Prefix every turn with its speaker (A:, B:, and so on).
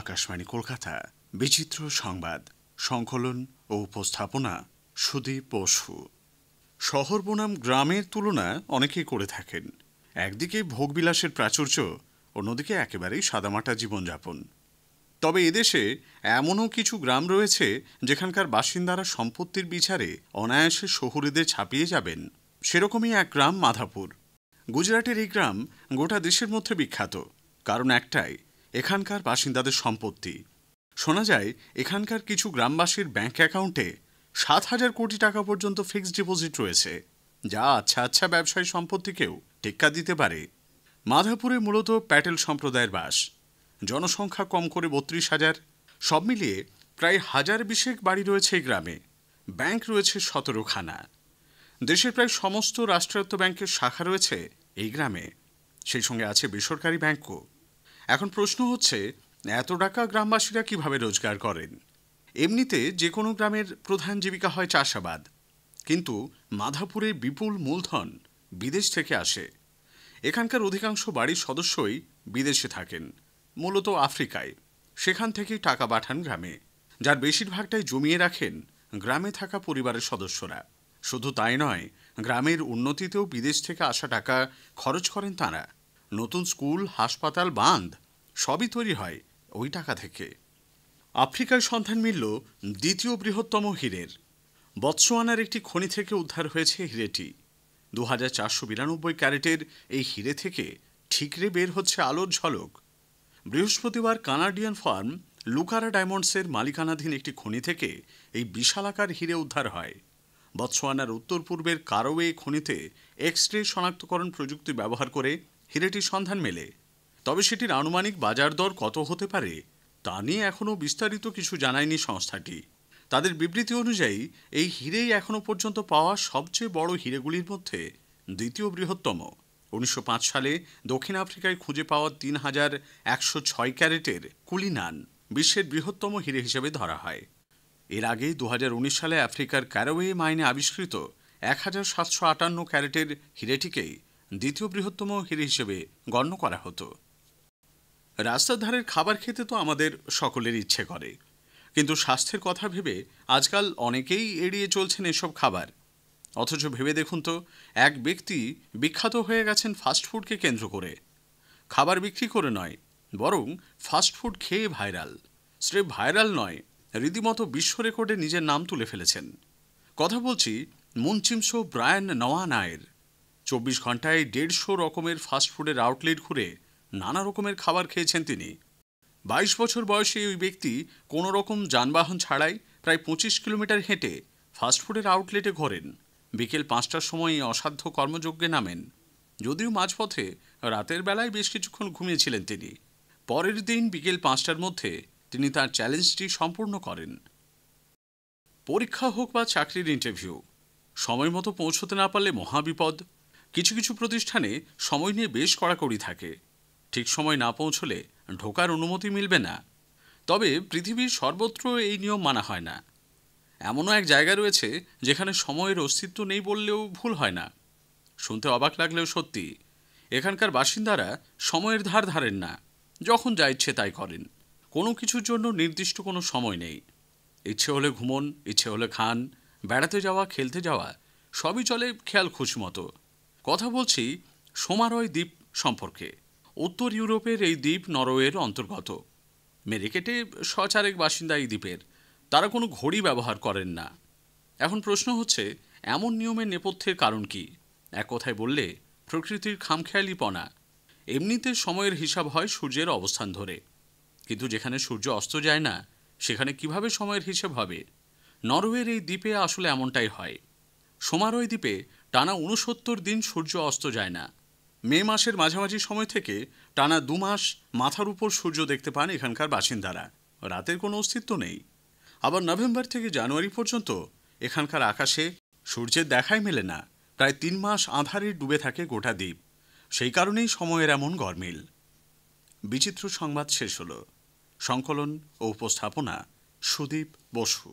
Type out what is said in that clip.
A: আকাশবাণী কলকাতা বিচিত্র সংবাদ সংকলন ও উপস্থাপনা সুদীপ বসু শহর বনাম গ্রামের তুলনা অনেকেই করে থাকেন একদিকে ভোগবিলাসের প্রাচুর্য অন্যদিকে একেবারেই সাদামাটা জীবনযাপন তবে এদেশে এমনও কিছু গ্রাম রয়েছে যেখানকার বাসিন্দারা সম্পত্তির বিচারে অনায়াসে শহুরেদের ছাপিয়ে যাবেন সেরকমই এক গ্রাম মাধাপুর গুজরাটের এই গ্রাম গোটা দেশের মধ্যে বিখ্যাত কারণ একটাই এখানকার বাসিন্দাদের সম্পত্তি শোনা যায় এখানকার কিছু গ্রামবাসীর ব্যাংক অ্যাকাউন্টে সাত হাজার কোটি টাকা পর্যন্ত ফিক্সড ডিপোজিট রয়েছে যা আচ্ছা আচ্ছা ব্যবসায়ী সম্পত্তিকেও টেক্কা দিতে পারে মাধাপুরে মূলত প্যাটেল সম্প্রদায়ের বাস জনসংখ্যা কম করে বত্রিশ হাজার সব মিলিয়ে প্রায় হাজার বিশেক বাড়ি রয়েছে এই গ্রামে ব্যাংক রয়েছে সতেরোখানা দেশের প্রায় সমস্ত রাষ্ট্রায়ত্ত ব্যাংকের শাখা রয়েছে এই গ্রামে সেই সঙ্গে আছে বেসরকারি ব্যাংকও এখন প্রশ্ন হচ্ছে এত টাকা গ্রামবাসীরা কিভাবে রোজগার করেন এমনিতে যে কোনো গ্রামের প্রধান জীবিকা হয় চাষাবাদ কিন্তু মাধাপুরের বিপুল মূলধন বিদেশ থেকে আসে এখানকার অধিকাংশ বাড়ির সদস্যই বিদেশে থাকেন মূলত আফ্রিকায় সেখান থেকেই টাকা পাঠান গ্রামে যার বেশিরভাগটাই জমিয়ে রাখেন গ্রামে থাকা পরিবারের সদস্যরা শুধু তাই নয় গ্রামের উন্নতিতেও বিদেশ থেকে আসা টাকা খরচ করেন তাঁরা নতুন স্কুল হাসপাতাল বাঁধ সবই তৈরি হয় ওই টাকা থেকে আফ্রিকায় সন্ধান মিলল দ্বিতীয় বৃহত্তম হীরের বৎসোয়ানার একটি খনি থেকে উদ্ধার হয়েছে হিরেটি দু হাজার চারশো বিরানব্বই ক্যারেটের এই হিরে থেকে ঠিকরে বের হচ্ছে আলোর ঝলক বৃহস্পতিবার কানাডিয়ান ফার্ম লুকারা ডায়মন্ডসের মালিকানাধীন একটি খনি থেকে এই বিশালাকার হিরে উদ্ধার হয় বৎসোয়ানার উত্তর পূর্বের কারোয়ে খনিতে এক্স রে শনাক্তকরণ প্রযুক্তি ব্যবহার করে হিরেটির সন্ধান মেলে তবে সেটির আনুমানিক বাজার দর কত হতে পারে তা নিয়ে এখনও বিস্তারিত কিছু জানায়নি সংস্থাটি তাদের বিবৃতি অনুযায়ী এই হিরেই এখনও পর্যন্ত পাওয়া সবচেয়ে বড় হিরেগুলির মধ্যে দ্বিতীয় বৃহত্তম উনিশশো সালে দক্ষিণ আফ্রিকায় খুঁজে পাওয়া তিন হাজার একশো ছয় ক্যারেটের কুলিনান বিশ্বের বৃহত্তম হিরে হিসেবে ধরা হয় এর আগে দু সালে আফ্রিকার ক্যারোয়ে মাইনে আবিষ্কৃত এক হাজার সাতশো আটান্ন ক্যারেটের হিরেটিকেই দ্বিতীয় বৃহত্তম হিরে হিসেবে গণ্য করা হতো রাস্তার ধারের খাবার খেতে তো আমাদের সকলের ইচ্ছে করে কিন্তু স্বাস্থ্যের কথা ভেবে আজকাল অনেকেই এড়িয়ে চলছেন এসব খাবার অথচ ভেবে দেখুন তো এক ব্যক্তি বিখ্যাত হয়ে গেছেন ফাস্টফুডকে কেন্দ্র করে খাবার বিক্রি করে নয় বরং ফাস্টফুড খেয়ে ভাইরাল স্রেফ ভাইরাল নয় রীতিমতো বিশ্ব রেকর্ডে নিজের নাম তুলে ফেলেছেন কথা বলছি মুনচিমসো ব্রায়ান নওয়ানায়ের চব্বিশ ঘন্টায় দেড়শো রকমের ফাস্টফুডের আউটলেট ঘুরে নানা রকমের খাবার খেয়েছেন তিনি বাইশ বছর বয়সে ওই ব্যক্তি কোনো রকম যানবাহন ছাড়াই প্রায় পঁচিশ কিলোমিটার হেঁটে ফাস্টফুডের আউটলেটে ঘোরেন বিকেল পাঁচটার সময় অসাধ্য কর্মযজ্ঞে নামেন যদিও মাঝপথে রাতের বেলায় বেশ কিছুক্ষণ ঘুমিয়েছিলেন তিনি পরের দিন বিকেল পাঁচটার মধ্যে তিনি তার চ্যালেঞ্জটি সম্পূর্ণ করেন পরীক্ষা হোক বা চাকরির ইন্টারভিউ সময় মতো পৌঁছতে না পারলে মহাবিপদ কিছু কিছু প্রতিষ্ঠানে সময় নিয়ে বেশ কড়াকড়ি থাকে ঠিক সময় না পৌঁছলে ঢোকার অনুমতি মিলবে না তবে পৃথিবীর সর্বত্র এই নিয়ম মানা হয় না এমনও এক জায়গা রয়েছে যেখানে সময়ের অস্তিত্ব নেই বললেও ভুল হয় না শুনতে অবাক লাগলেও সত্যি এখানকার বাসিন্দারা সময়ের ধার ধারেন না যখন যা ইচ্ছে তাই করেন কোনো কিছুর জন্য নির্দিষ্ট কোনো সময় নেই ইচ্ছে হলে ঘুমন ইচ্ছে হলে খান বেড়াতে যাওয়া খেলতে যাওয়া সবই চলে খেয়াল খুশ মতো কথা বলছি সোমারয় দ্বীপ সম্পর্কে উত্তর ইউরোপের এই দ্বীপ নরওয়ের অন্তর্গত মেরিকেটে সচারেক বাসিন্দা এই দ্বীপের তারা কোনো ঘড়ি ব্যবহার করেন না এখন প্রশ্ন হচ্ছে এমন নিয়মের নেপথ্যের কারণ কি এক কথায় বললে প্রকৃতির খামখেয়ালিপনা এমনিতে সময়ের হিসাব হয় সূর্যের অবস্থান ধরে কিন্তু যেখানে সূর্য অস্ত যায় না সেখানে কিভাবে সময়ের হিসাব হবে নরওয়ের এই দ্বীপে আসলে এমনটাই হয় সোমারয় দ্বীপে টানা উনসত্তর দিন সূর্য অস্ত যায় না মে মাসের মাঝামাঝি সময় থেকে টানা দু মাস মাথার উপর সূর্য দেখতে পান এখানকার বাসিন্দারা রাতের কোনো অস্তিত্ব নেই আবার নভেম্বর থেকে জানুয়ারি পর্যন্ত এখানকার আকাশে সূর্যের দেখাই মেলে না প্রায় তিন মাস আধারে ডুবে থাকে গোটা দ্বীপ সেই কারণেই সময়ের এমন গরমিল বিচিত্র সংবাদ শেষ হল সংকলন ও উপস্থাপনা সুদীপ বসু